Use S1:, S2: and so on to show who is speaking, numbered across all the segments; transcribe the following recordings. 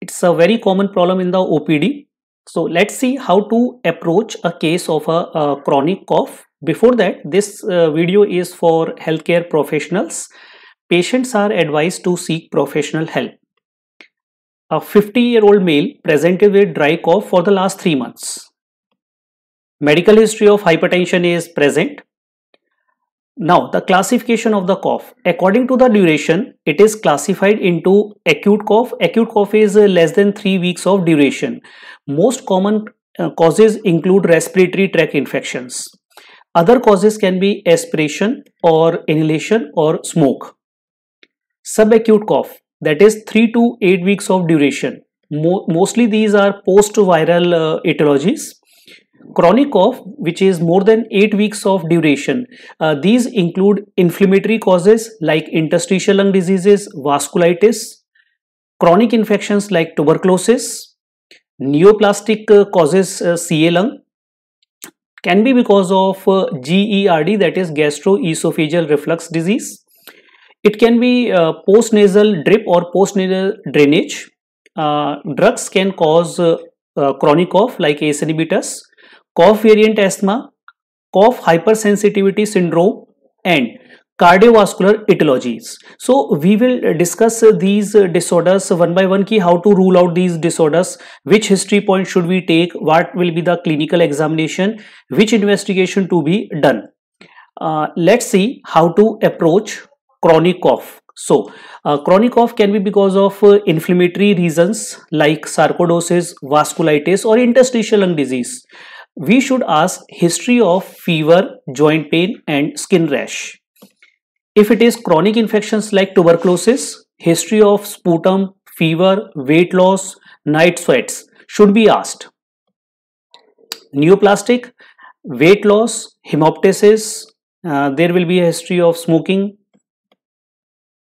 S1: It's a very common problem in the OPD. So let's see how to approach a case of a, a chronic cough. Before that, this uh, video is for healthcare professionals. Patients are advised to seek professional help. A 50-year-old male presented with dry cough for the last three months. Medical history of hypertension is present. Now the classification of the cough. According to the duration, it is classified into acute cough. Acute cough is uh, less than 3 weeks of duration. Most common uh, causes include respiratory tract infections. Other causes can be aspiration or inhalation or smoke. Subacute cough that is 3 to 8 weeks of duration. Mo mostly these are post-viral uh, etiologies chronic cough which is more than 8 weeks of duration. Uh, these include inflammatory causes like interstitial lung diseases, vasculitis, chronic infections like tuberculosis, neoplastic uh, causes uh, CA lung, can be because of uh, GERD that is gastroesophageal reflux disease. It can be uh, postnasal drip or postnasal drainage. Uh, drugs can cause chronic uh, uh, cough like ACE inhibitors Cough variant asthma, cough hypersensitivity syndrome and cardiovascular etiologies. So we will discuss these disorders one by one key how to rule out these disorders, which history point should we take, what will be the clinical examination, which investigation to be done. Uh, let's see how to approach chronic cough. So, uh, chronic cough can be because of uh, inflammatory reasons like sarcoidosis, vasculitis or interstitial lung disease we should ask history of fever, joint pain and skin rash. If it is chronic infections like tuberculosis, history of sputum, fever, weight loss, night sweats should be asked. Neoplastic, weight loss, hemoptysis, uh, there will be a history of smoking.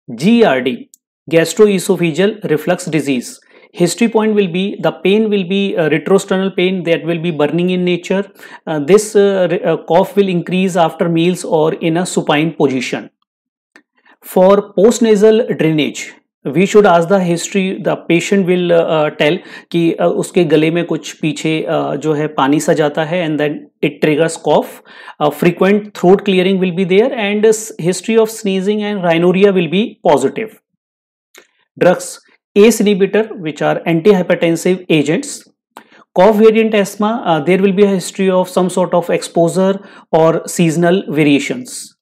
S1: GRD, gastroesophageal reflux disease History point will be the pain will be uh, retrosternal pain that will be burning in nature. Uh, this uh, uh, cough will increase after meals or in a supine position. For post nasal drainage, we should ask the history the patient will tell कि uh, उसके गले में कुछ पीछे uh, जो है पानी सा जाता है and then it triggers cough frequent throat clearing will be there and history of sneezing and rhinorrhoea will be positive drugs ACE inhibitor which are antihypertensive agents. Covariant asthma, uh, there will be a history of some sort of exposure or seasonal variations.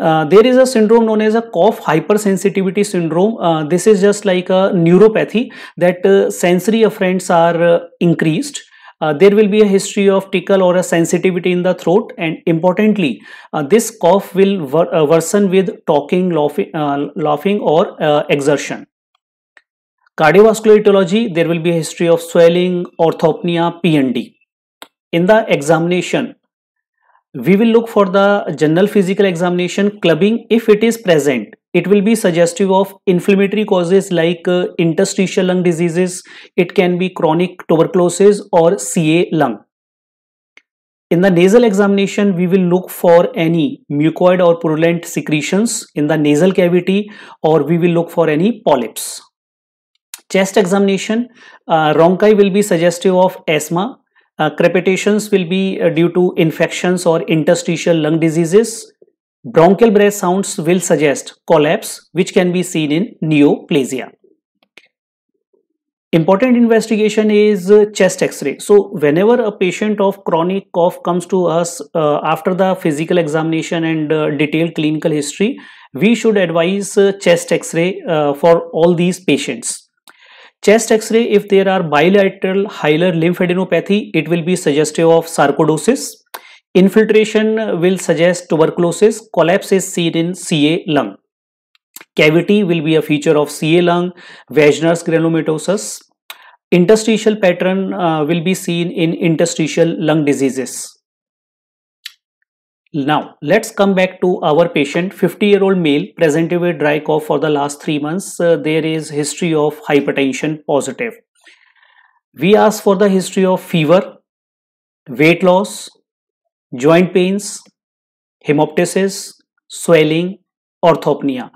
S1: Uh, there is a syndrome known as a cough hypersensitivity syndrome. Uh, this is just like a neuropathy that uh, sensory afferents are uh, increased uh, there will be a history of tickle or a sensitivity in the throat and importantly, uh, this cough will wor uh, worsen with talking, laughing, uh, laughing or uh, exertion. Cardiovascular etiology, there will be a history of swelling, orthopnea, PND. In the examination, we will look for the general physical examination clubbing if it is present it will be suggestive of inflammatory causes like uh, interstitial lung diseases. It can be chronic tuberculosis or CA lung. In the nasal examination, we will look for any mucoid or purulent secretions in the nasal cavity or we will look for any polyps. Chest examination, uh, ronchi will be suggestive of asthma. Uh, crepitations will be uh, due to infections or interstitial lung diseases. Bronchial breath sounds will suggest collapse which can be seen in neoplasia. Important investigation is uh, chest x-ray. So whenever a patient of chronic cough comes to us uh, after the physical examination and uh, detailed clinical history, we should advise uh, chest x-ray uh, for all these patients. Chest x-ray if there are bilateral hilar lymphadenopathy, it will be suggestive of sarcoidosis. Infiltration will suggest tuberculosis. Collapse is seen in CA lung. Cavity will be a feature of CA lung, Wegener's granulomatosis. Interstitial pattern uh, will be seen in interstitial lung diseases. Now, let's come back to our patient, 50-year-old male, presented with dry cough for the last three months. Uh, there is history of hypertension positive. We ask for the history of fever, weight loss, joint pains, hemoptysis, swelling, orthopnea.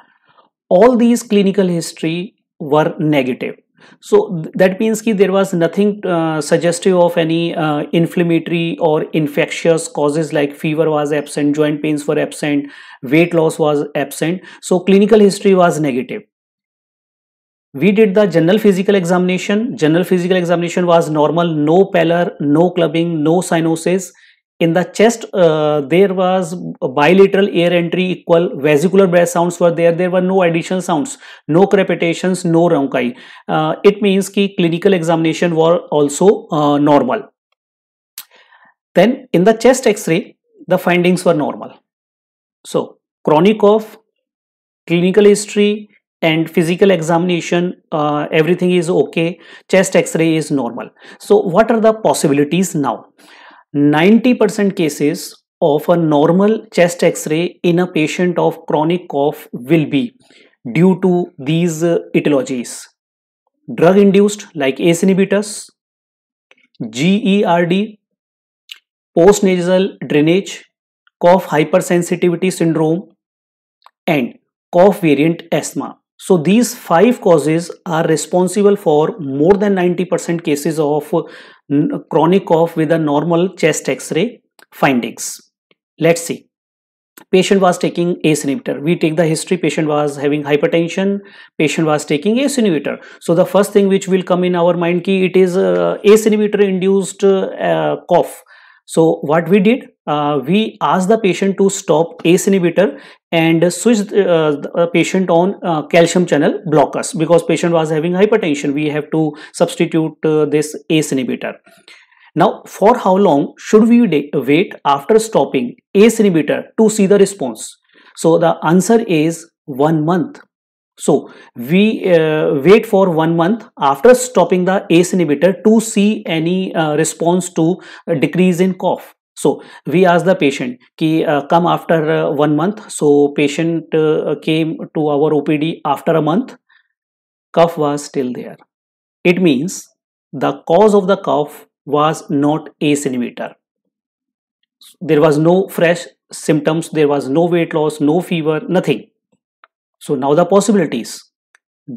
S1: All these clinical history were negative. So that means ki there was nothing uh, suggestive of any uh, inflammatory or infectious causes like fever was absent, joint pains were absent, weight loss was absent. So clinical history was negative. We did the general physical examination. General physical examination was normal, no pallor, no clubbing, no cyanosis in the chest uh, there was bilateral air entry equal vesicular breath sounds were there there were no additional sounds no crepitations no ronchi uh, it means ki clinical examination were also uh, normal then in the chest x-ray the findings were normal so chronic cough clinical history and physical examination uh, everything is okay chest x-ray is normal so what are the possibilities now 90% cases of a normal chest x-ray in a patient of chronic cough will be due to these uh, etiologies. Drug induced like ACE inhibitors, GERD, postnasal drainage, cough hypersensitivity syndrome and cough variant asthma. So these five causes are responsible for more than 90% cases of chronic cough with a normal chest x-ray findings. Let's see. Patient was taking ACE inhibitor. We take the history. Patient was having hypertension. Patient was taking ACE inhibitor. So the first thing which will come in our mind ki it is uh, ACE inhibitor induced uh, uh, cough. So what we did? uh, we ask the patient to stop ACE inhibitor and switch uh, the patient on uh, calcium channel blockers because patient was having hypertension. We have to substitute uh, this ACE inhibitor. Now, for how long should we wait after stopping ACE inhibitor to see the response? So, the answer is one month. So, we uh, wait for one month after stopping the ACE inhibitor to see any uh, response to decrease in cough so we asked the patient ki uh, come after uh, one month so patient uh, came to our opd after a month cough was still there it means the cause of the cough was not asymmeter there was no fresh symptoms there was no weight loss no fever nothing so now the possibilities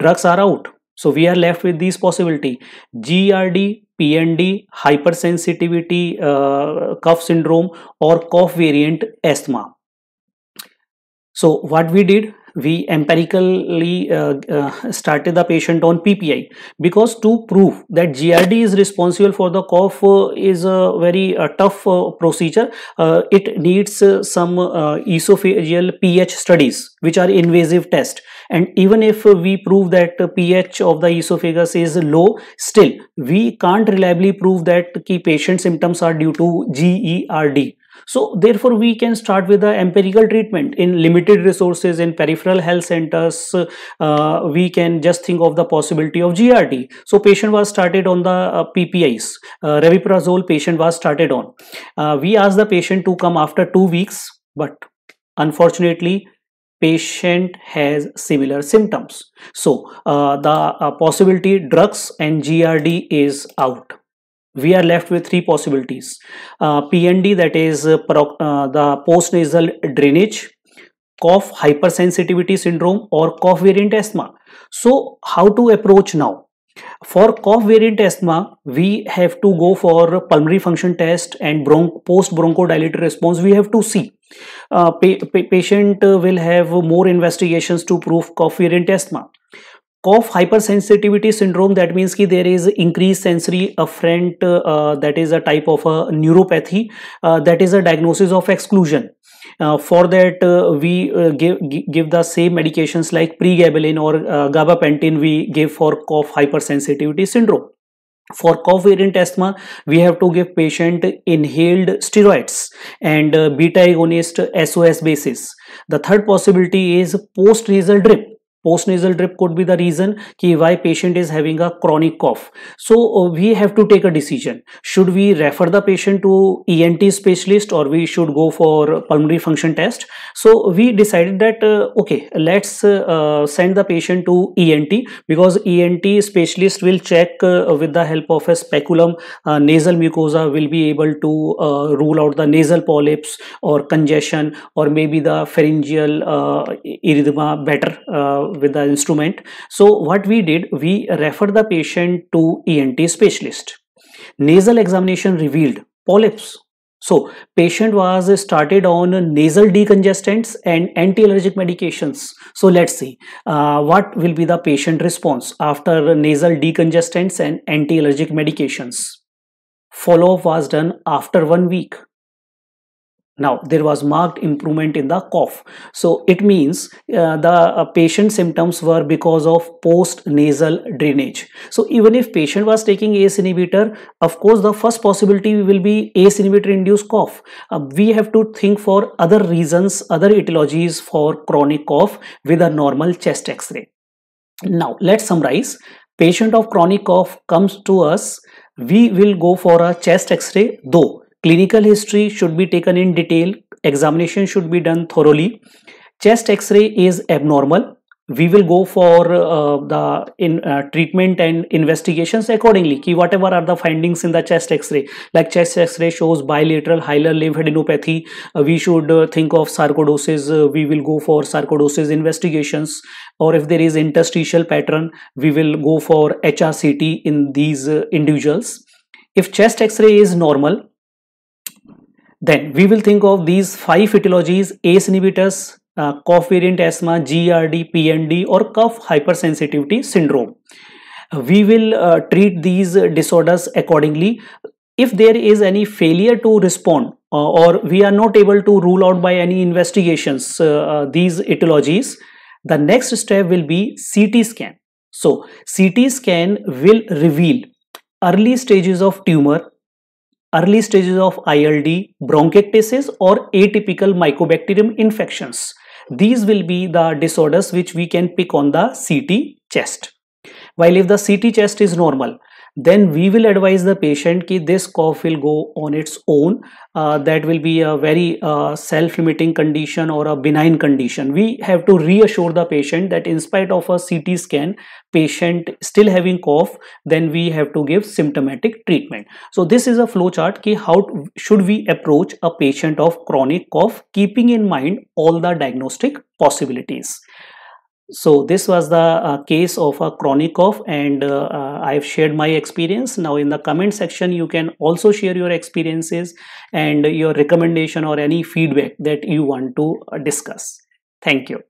S1: drugs are out so we are left with these possibility GRD, PND, hypersensitivity, uh, cough syndrome or cough variant asthma. So what we did we empirically uh, uh, started the patient on PPI because to prove that GRD is responsible for the cough uh, is a very uh, tough uh, procedure. Uh, it needs some esophageal pH studies which are invasive tests and even if we prove that pH of the esophagus is low still we can't reliably prove that key patient symptoms are due to GERD so therefore, we can start with the empirical treatment in limited resources in peripheral health centers. Uh, we can just think of the possibility of GRT. So patient was started on the uh, PPIs, uh, reviprazole patient was started on. Uh, we asked the patient to come after two weeks, but unfortunately, patient has similar symptoms. So uh, the uh, possibility drugs and GRD is out we are left with three possibilities uh, pnd that is uh, uh, the post nasal drainage cough hypersensitivity syndrome or cough variant asthma so how to approach now for cough variant asthma we have to go for pulmonary function test and bron post bronchodilator response we have to see uh, pa pa patient will have more investigations to prove cough variant asthma cough hypersensitivity syndrome that means ki there is increased sensory afferent uh, that is a type of a neuropathy uh, that is a diagnosis of exclusion uh, for that uh, we uh, give give the same medications like pregabalin or uh, gabapentin we give for cough hypersensitivity syndrome for cough variant asthma we have to give patient inhaled steroids and beta agonist sos basis the third possibility is post nasal drip postnasal drip could be the reason ki why patient is having a chronic cough so uh, we have to take a decision should we refer the patient to ent specialist or we should go for pulmonary function test so we decided that uh, okay let's uh, send the patient to ent because ent specialist will check uh, with the help of a speculum uh, nasal mucosa will be able to uh, rule out the nasal polyps or congestion or maybe the pharyngeal erythema better with the instrument. So what we did, we referred the patient to ENT specialist. Nasal examination revealed polyps. So patient was started on nasal decongestants and anti-allergic medications. So let's see uh, what will be the patient response after nasal decongestants and anti-allergic medications. Follow-up was done after one week now there was marked improvement in the cough so it means uh, the uh, patient symptoms were because of post nasal drainage so even if patient was taking ACE inhibitor of course the first possibility will be ACE inhibitor induced cough uh, we have to think for other reasons other etiologies for chronic cough with a normal chest x-ray now let's summarize patient of chronic cough comes to us we will go for a chest x-ray though Clinical history should be taken in detail. Examination should be done thoroughly. Chest x-ray is abnormal. We will go for uh, the in uh, treatment and investigations accordingly. Ki whatever are the findings in the chest x-ray. Like chest x-ray shows bilateral hilar limb adenopathy. Uh, we should uh, think of sarcoidosis. Uh, we will go for sarcoidosis investigations or if there is interstitial pattern we will go for HRCT in these uh, individuals. If chest x-ray is normal then we will think of these five etiologies, ACE inhibitors, uh, asthma, GRD, PND or cough hypersensitivity syndrome. we will uh, treat these disorders accordingly. If there is any failure to respond uh, or we are not able to rule out by any investigations uh, uh, these etiologies, the next step will be CT scan. So CT scan will reveal early stages of tumor early stages of ILD, bronchiectasis or atypical mycobacterium infections. These will be the disorders which we can pick on the CT chest. While if the CT chest is normal, then we will advise the patient that this cough will go on its own uh, that will be a very uh, self-limiting condition or a benign condition we have to reassure the patient that in spite of a ct scan patient still having cough then we have to give symptomatic treatment so this is a flow chart how should we approach a patient of chronic cough keeping in mind all the diagnostic possibilities so this was the uh, case of a chronic cough and uh, uh, I've shared my experience. Now in the comment section, you can also share your experiences and your recommendation or any feedback that you want to discuss. Thank you.